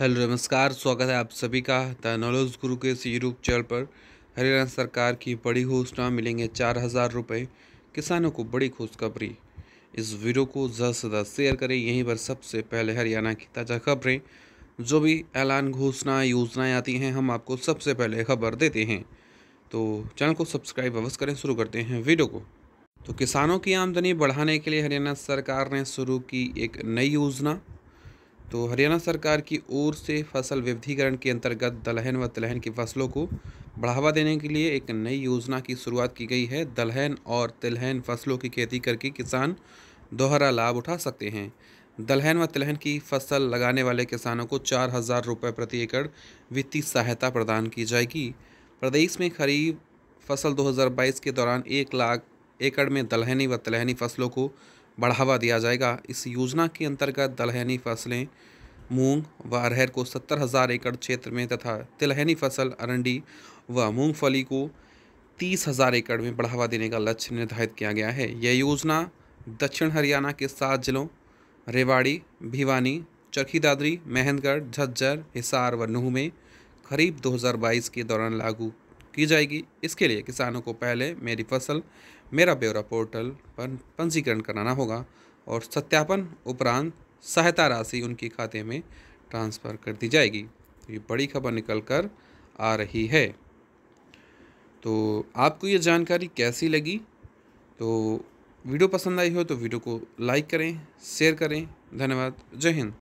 hello नमस्कार स्वागत है आप सभी का द नॉलेज गुरु के इस यूट्यूब चैनल पर हरियाणा सरकार की बड़ी घोषणा मिलेंगे चार हज़ार रुपये किसानों को बड़ी खुशखबरी इस वीडियो को ज़्यादा से ज़्यादा शेयर करें यहीं पर सबसे पहले हरियाणा की ताज़ा खबरें जो भी ऐलान घोषणा योजनाएँ आती हैं हम आपको सबसे पहले खबर देते हैं तो चैनल को सब्सक्राइब अवश्य करें शुरू करते हैं वीडियो को तो किसानों की आमदनी बढ़ाने के लिए हरियाणा सरकार ने शुरू की एक नई योजना तो हरियाणा सरकार की ओर से फसल विविधीकरण के अंतर्गत दलहन व तिलहन की फसलों को बढ़ावा देने के लिए एक नई योजना की शुरुआत की गई है दलहन और तिलहन फसलों की खेती करके किसान दोहरा लाभ उठा सकते हैं दलहन व तिलहन की फसल लगाने वाले किसानों को चार हज़ार रुपये प्रति एकड़ वित्तीय सहायता प्रदान की जाएगी प्रदेश में खरीफ फसल 2022 के दौरान एक लाख एकड़ में दलहनी व तिलहनी फसलों को बढ़ावा दिया जाएगा इस योजना के अंतर्गत दलहनी फसलें मूंग व अरहर को सत्तर हज़ार एकड़ क्षेत्र में तथा तिलहनी फसल अरंडी व मूंगफली को तीस हज़ार एकड़ में बढ़ावा देने का लक्ष्य निर्धारित किया गया है यह योजना दक्षिण हरियाणा के सात जिलों रेवाड़ी भिवानी चरखी दादरी मेहंदगढ़ झज्जर हिसार व नूह में खरीफ 2022 के दौरान लागू की जाएगी इसके लिए किसानों को पहले मेरी फसल मेरा ब्यौरा पोर्टल पर पंजीकरण कराना होगा और सत्यापन उपरांत सहायता राशि उनके खाते में ट्रांसफ़र कर दी जाएगी तो ये बड़ी खबर निकल कर आ रही है तो आपको ये जानकारी कैसी लगी तो वीडियो पसंद आई हो तो वीडियो को लाइक करें शेयर करें धन्यवाद जय हिंद